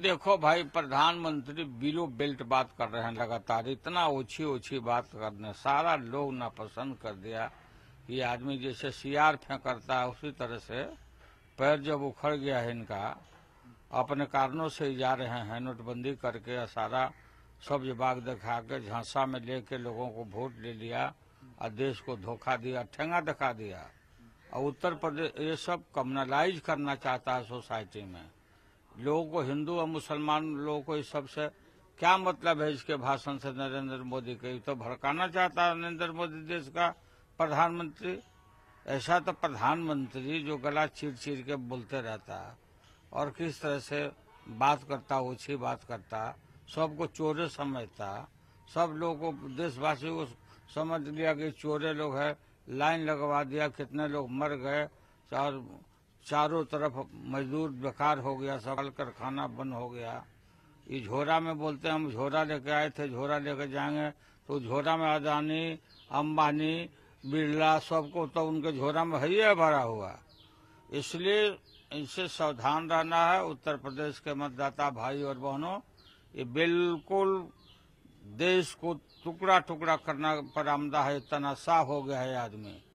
देखो भाई प्रधानमंत्री बिलो बेल्ट बात कर रहे हैं लगातार इतना ओछी ओछी बात करने सारा लोग नापसंद कर दिया ये आदमी जैसे सियार फेंकता है उसी तरह से पैर जब उखड़ गया है इनका अपने कारणों से ही जा रहे हैं नोटबंदी करके सारा सब्ज बाग दिखा के झांसा में लेके लोगों को वोट ले लिया और देश को धोखा दिया ठेंगा दिखा दिया और उत्तर प्रदेश ये सब कम्युनलाइज करना चाहता है सोसाइटी में लोगों को हिंदू और मुसलमान लोगों को इस सबसे क्या मतलब है इसके भाषण से नरेंद्र मोदी के तो भड़काना चाहता है नरेंद्र मोदी देश का प्रधानमंत्री ऐसा तो प्रधानमंत्री जो गला चीर चीर के बोलते रहता है और किस तरह से बात करता ओछी बात करता सबको चोरे समझता सब लोगों को देशवासी को समझ लिया कि चोरे लोग है लाइन लगवा दिया कितने लोग मर गए और चारों तरफ मजदूर बेकार हो गया सवाल कर खाना बंद हो गया ये झोरा में बोलते हैं हम झोरा लेके आए थे झोरा लेके जाएंगे तो झोरा में अदानी अम्बानी बिरला सबको तो उनके झोरा में ही है भरा हुआ इसलिए इनसे सावधान रहना है उत्तर प्रदेश के मतदाता भाई और बहनों ये बिल्कुल देश को टुकड़ा टुकड़ा करना पर आमदा है साफ हो गया है आदमी